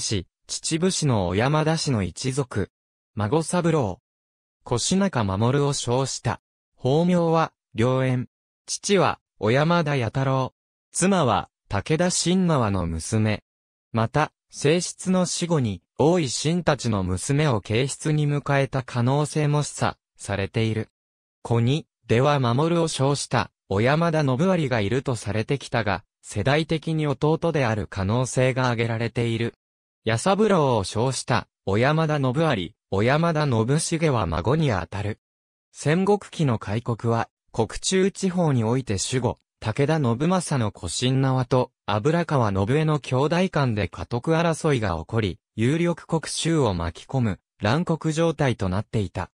市、秩父市の小山田氏の一族。孫三郎。腰中守を称した。法名は、良縁。父は、小山田弥太郎。妻は、武田新長の娘。また、正室の死後に、大井新たちの娘を形室に迎えた可能性も示唆、されている。子に、では守を称した、小山田信割がいるとされてきたが、世代的に弟である可能性が挙げられている。やさぶろうを称した、小山田信有、小山田信重は孫にあたる。戦国期の開国は、国中地方において守護、武田信政の古神縄と、油川信江の兄弟間で家督争いが起こり、有力国衆を巻き込む、乱国状態となっていた。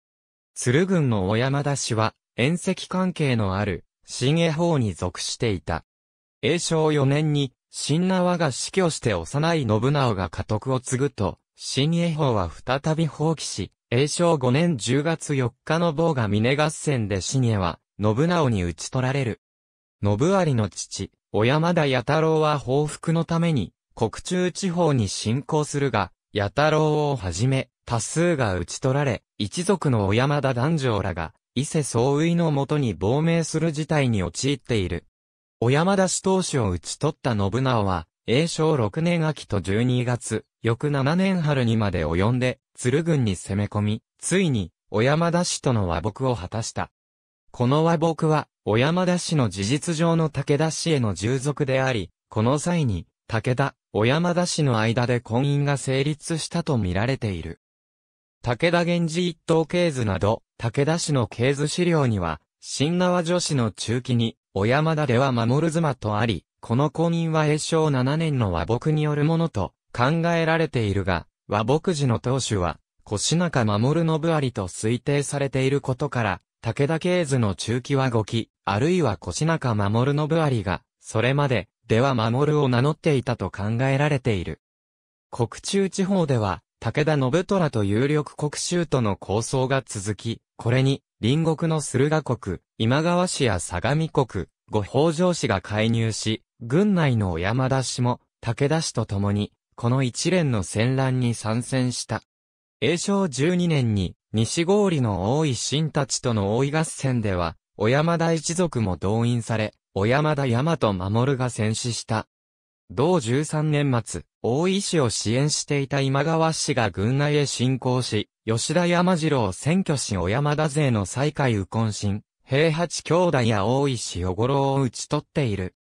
鶴軍の小山田氏は、遠赤関係のある、新江法に属していた。永正4年に、新縄が死去して幼い信長が家督を継ぐと、新恵法は再び放棄し、永正5年10月4日の某が峰合戦で新恵は、信長に討ち取られる。信有の父、小山田弥太郎は報復のために、国中地方に侵攻するが、弥太郎をはじめ、多数が討ち取られ、一族の小山田男女らが、伊勢総尉のもとに亡命する事態に陥っている。小山田氏当主を討ち取った信長は、永正6年秋と12月、翌7年春にまで及んで、鶴軍に攻め込み、ついに、小山田氏との和睦を果たした。この和睦は、小山田氏の事実上の武田氏への従属であり、この際に、武田、小山田氏の間で婚姻が成立したと見られている。武田源氏一等系図など、武田氏の系図資料には、新縄女子の中期に、小山田では守妻とあり、この婚姻は永正7年の和睦によるものと考えられているが、和睦時の当主は、腰中守信有と推定されていることから、武田経図の中期は五期、あるいは腰中守信有が、それまで、では守を名乗っていたと考えられている。国中地方では、武田信虎と有力国衆との構想が続き、これに、隣国の駿河国、今川氏や相模国、五北条氏が介入し、軍内の小山田氏も、武田氏と共に、この一連の戦乱に参戦した。永正12年に、西郡の大井新たちとの大井合戦では、小山田一族も動員され、小山田大和守が戦死した。同13年末、大井氏を支援していた今川氏が軍内へ侵攻し、吉田山次郎選挙し小山田勢の最下位右近心、平八兄弟や大石小五郎を打ち取っている。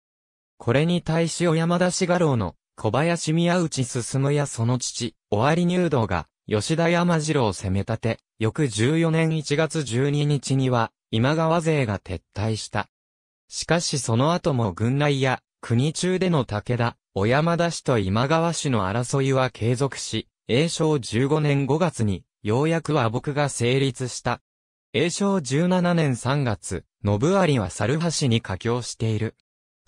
これに対し小山田志賀郎の小林宮内進やその父、尾張入道が、吉田山次郎を攻め立て、翌14年1月12日には、今川勢が撤退した。しかしその後も軍内や、国中での武田、小山田氏と今川氏の争いは継続し、永正15年5月に、ようやくは僕が成立した。永正17年3月、信有は猿橋に架橋している。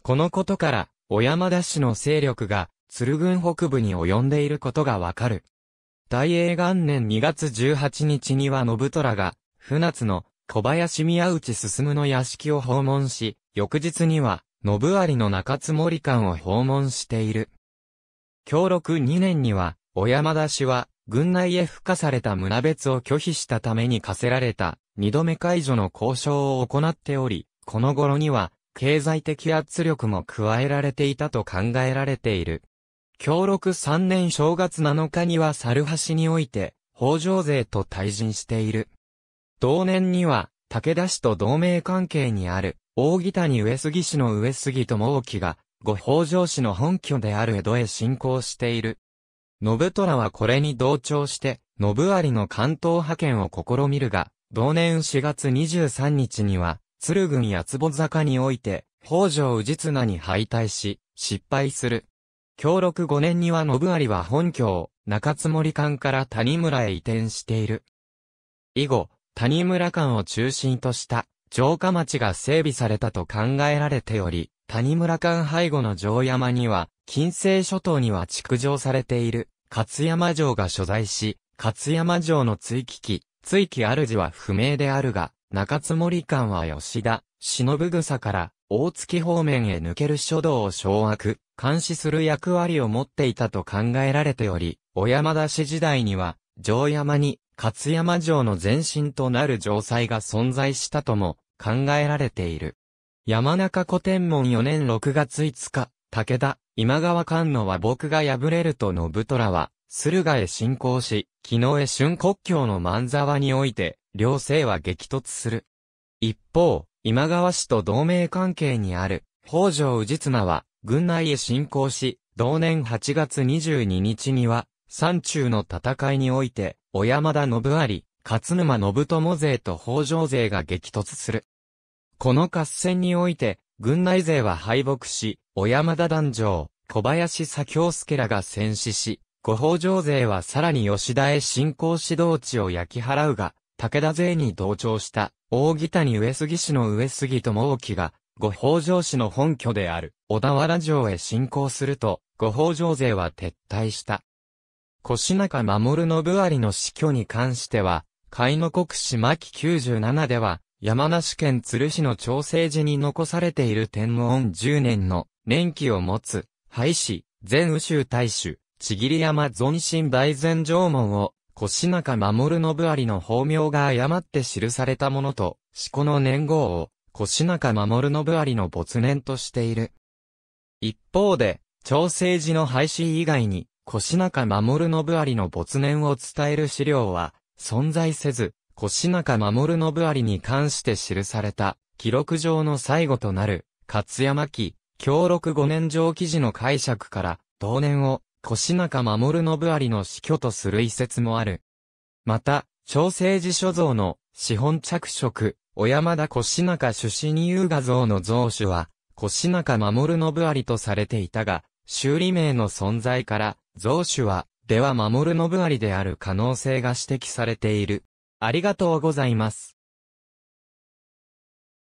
このことから、小山田氏の勢力が、鶴郡北部に及んでいることがわかる。大英元年2月18日には信虎が、船津の小林宮内進の屋敷を訪問し、翌日には、信有の中津森館を訪問している。協力2年には、小山田氏は、軍内へ付加された村別を拒否したために課せられた二度目解除の交渉を行っており、この頃には経済的圧力も加えられていたと考えられている。協力3年正月7日には猿橋において、北条勢と対陣している。同年には、武田氏と同盟関係にある、大木谷上杉氏の上杉智興が、ご北条氏の本拠である江戸へ侵攻している。信虎はこれに同調して、信有の関東派遣を試みるが、同年4月23日には、鶴郡八坪坂において、北条氏綱に敗退し、失敗する。協力5年には信有は本拠を、中津森館から谷村へ移転している。以後、谷村館を中心とした、城下町が整備されたと考えられており、谷村館背後の城山には、近世諸島には築城されている、勝山城が所在し、勝山城の追記機、追記主は不明であるが、中津森間は吉田、忍草から大月方面へ抜ける書道を掌握、監視する役割を持っていたと考えられており、小山田氏時代には、城山に、勝山城の前身となる城塞が存在したとも考えられている。山中古天門4年6月5日、武田、今川官野は僕が敗れると信虎は、駿河へ侵攻し、木日、へ春国境の万沢において、両姓は激突する。一方、今川氏と同盟関係にある、北条氏綱は、軍内へ侵攻し、同年8月22日には、山中の戦いにおいて、小山田信有、勝沼信友勢と北条勢が激突する。この合戦において、軍内勢は敗北し、小山田団長、小林左京介らが戦死し、五法上勢はさらに吉田へ進行指導地を焼き払うが、武田勢に同調した、大木谷上杉氏の上杉智之が、五法上氏の本拠である、小田原城へ進行すると、五法上勢は撤退した。腰中守信有の死去に関しては、甲斐の国史末97では、山梨県鶴市の長生寺に残されている天文音10年の年期を持つ、廃止、全宇宙大衆、ちぎり山存心大前城門を、腰中守信有の法名が誤って記されたものと、四股の年号を、腰中守信有の没年としている。一方で、長生寺の廃止以外に、腰中守信有の没年を伝える資料は、存在せず、腰中守信有に関して記された、記録上の最後となる、勝山記、協力。五年上記事の解釈から、同年を、腰中守信有の死去とする遺説もある。また、朝政寺所蔵の、資本着色、小山田腰中出身優雅像の像主は、腰中守信有とされていたが、修理名の存在から、像主は、では守信有である可能性が指摘されている。ありがとうございます。